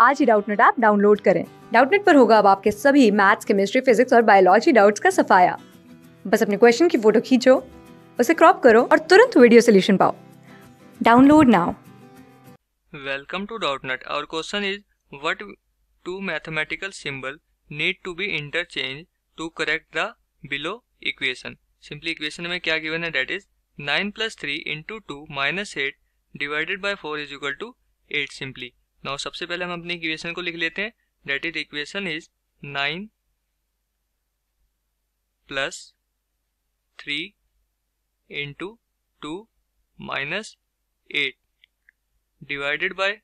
आज ही Doubtnut app download करें डाउटनेट पर होगा अब आपके सभी मैथ्स केमिस्ट्री फिजिक्स और बायोलॉजी डाउट्स का सफाया बस अपने क्वेश्चन की फोटो खींचो उसे क्रॉप करो और तुरंत वीडियो सोल्यूशन पाओ download now welcome to Doubtnut our question is what two mathematical symbol need to be interchange to correct the below equation simply equation में क्या गिवन है that is nine plus three into two minus eight divided by four is equal to eight simply now सबसे पहले हम अपनी इक्वेशन को लिख लेते हैं that is equation is nine plus three into two minus eight divided by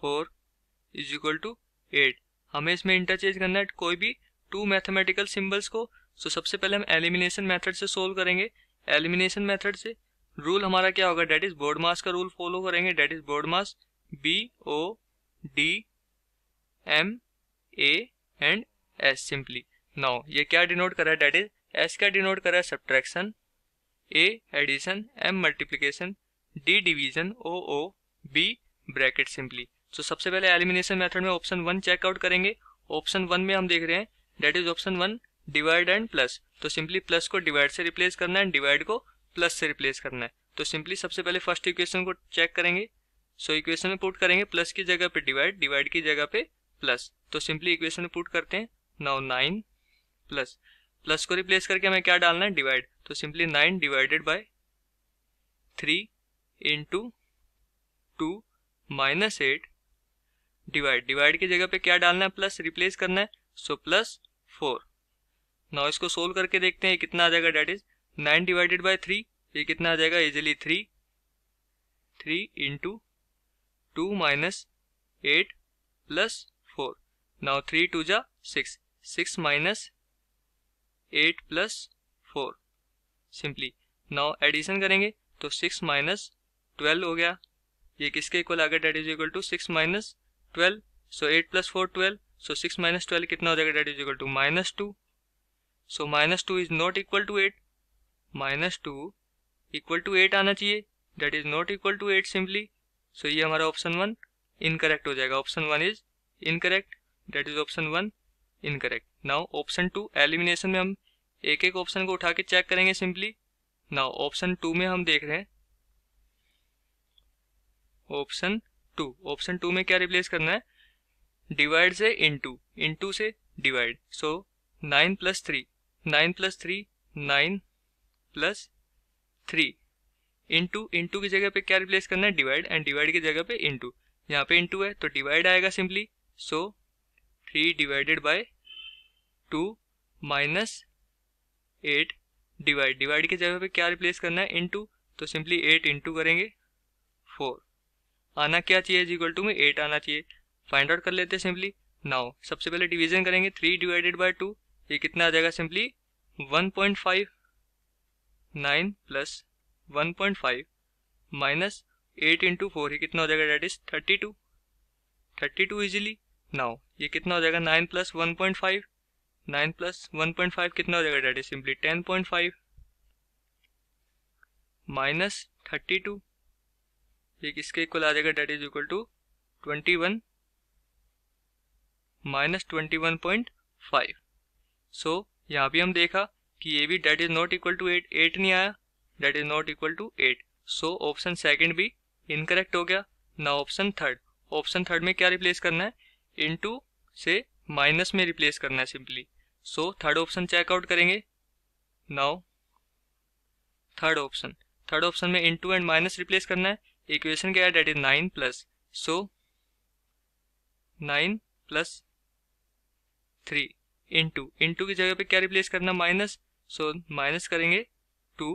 four is equal to eight हमें इसमें इंटरचेंज करना है कोई भी टू मैथमेटिकल सिंबल्स को सो तो so, सबसे पहले हम एलिमिनेशन मेथड से सोल्व करेंगे एलिमिनेशन मेथड से रूल हमारा क्या होगा डेट इज बोर्ड मास का रूल फॉलो करेंगे that is BODMAS B O D M A and S simply now ये क्या डिनोट कर रहा है डेट इज एस क्या डिनोट कर रहा है subtraction A addition M multiplication D division O O B bracket simply तो सबसे पहले एलिमिनेशन मेथड में ऑप्शन वन चेकआउट करेंगे ऑप्शन वन में हम देख रहे हैं that is option one divide and plus तो सिंपली प्लस को डिवाइड से रिप्लेस करना है एंड डिवाइड को प्लस से रिप्लेस करना है तो सिंपली सबसे पहले फर्स्ट इक्वेशन को चेक करेंगे सो इक्वेशन में पुट करेंगे प्लस की जगह पे डिवाइड डिवाइड की जगह पे प्लस तो सिंपली इक्वेशन में पुट करते हैं नाउ नाइन प्लस प्लस को रिप्लेस करके हमें क्या डालना है डिवाइड तो simply nine divided by three into two minus eight divide divide की जगह पे क्या डालना है प्लस रिप्लेस करना है सो प्लस फोर नाउ इसको सोल्व करके देखते हैं कितना आ जाएगा that is nine divided by three ये कितना आ जाएगा easily three three into two minus eight plus four Now three two जा six six minus eight plus four simply now addition करेंगे तो सिक्स माइनस ट्वेल्व हो गया ये किसके इक्वल आ गया that is equal to six minus twelve so eight plus four twelve so six minus twelve कितना हो जाएगा that is equal to minus two so minus two is not equal to eight minus two equal to eight आना चाहिए that is not equal to eight simply so so, ये हमारा option one incorrect हो जाएगा option one is incorrect that is option one incorrect now option two elimination में हम एक एक ऑप्शन को उठा के चेक करेंगे सिंपली नाउ ऑप्शन टू में हम देख रहे हैं ऑप्शन टू ऑप्शन टू में क्या रिप्लेस करना है डिवाइड से इनटू इनटू से divide so nine plus three nine plus three nine plus three into into की जगह पे क्या रिप्लेस करना है डिवाइड एंड डिवाइड की जगह पे इंटू यहाँ पे इंटू है तो डिवाइड आएगा simply so three divided by two minus eight divide divide की जगह पे क्या रिप्लेस करना है इंटू तो सिंपली एट इंटू करेंगे फोर आना क्या चाहिए इज इक्वल टू में एट आना चाहिए फाइंड आउट कर लेते हैं सिंपली नाउ सबसे पहले डिवीजन करेंगे थ्री डिवाइडेड बाय टू ये कितना आ जाएगा simply one point five nine plus one point five minus eight into four ही कितना हो जाएगा that is thirty two thirty two easily now ये कितना हो जाएगा nine plus one point five nine plus one point five कितना हो जाएगा that is simply ten point five minus thirty two ये किसके इक्वल आ जाएगा that is equal to twenty one minus twenty one point five so यहाँ भी हम देखा कि ये भी that is not equal to eight eight नहीं आया that is not equal to eight so option second भी इनकरेक्ट हो गया ना ऑप्शन थर्ड ऑप्शन थर्ड में क्या रिप्लेस करना है टू से माइनस में रिप्लेस करना है simply so third option checkout करेंगे now third option third option में टू एंड माइनस रिप्लेस करना है इक्वेशन क्या है that is nine plus so nine plus three into two की जगह पे क्या रिप्लेस करना माइनस सो माइनस करेंगे two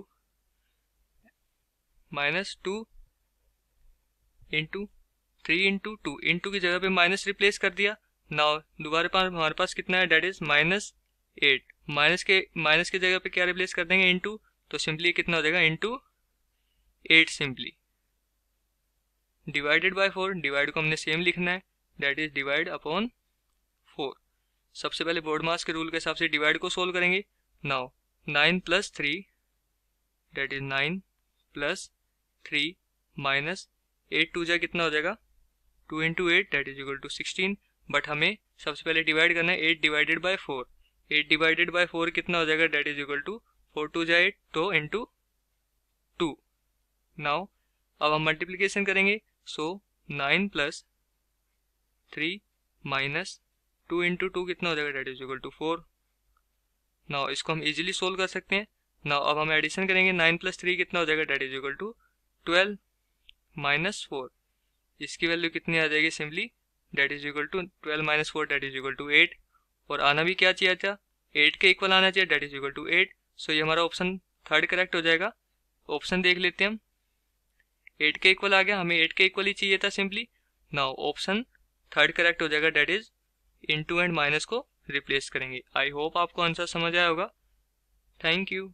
minus two into three into two into की जगह पे माइनस रिप्लेस कर दिया नाउ दोबारा पास हमारे पास कितना है that is minus eight minus के माइनस की जगह पे क्या रिप्लेस कर देंगे इंटू तो सिंपली कितना हो जाएगा into eight simply divided by four divide को हमने सेम लिखना है that is divide upon four सबसे पहले बोर्ड मास के रूल के हिसाब से डिवाइड को सोल्व करेंगे now nine plus three that is nine plus three minus eight two जै कितना हो जाएगा two into eight that is equal to sixteen but हमें सबसे पहले डिवाइड करना है eight divided by four eight divided by four कितना हो जाएगा that is equal to four two जै एट तो इंटू टू नाउ अब हम मल्टीप्लीकेशन करेंगे so nine plus three minus two into to कितना हो जाएगा that is equal to four now इसको हम इजिली सोल्व कर सकते हैं नाउ अब हम एडिशन करेंगे नाइन प्लस थ्री कितना हो जाएगा that is equal to twelve minus four इसकी वैल्यू कितनी आ जाएगी simply that is equal to twelve minus four that is equal to eight और आना भी क्या चाहिए था एट के इक्वल आना चाहिए that is equal to eight so ये हमारा ऑप्शन थर्ड करेक्ट हो जाएगा ऑप्शन देख लेते हैं हम एट के इक्वल आ गया हमें एट के इक्वल ही चाहिए था simply now option third correct हो जाएगा that is into and minus को रिप्लेस करेंगे आई होप आपको आंसर समझ आया होगा थैंक यू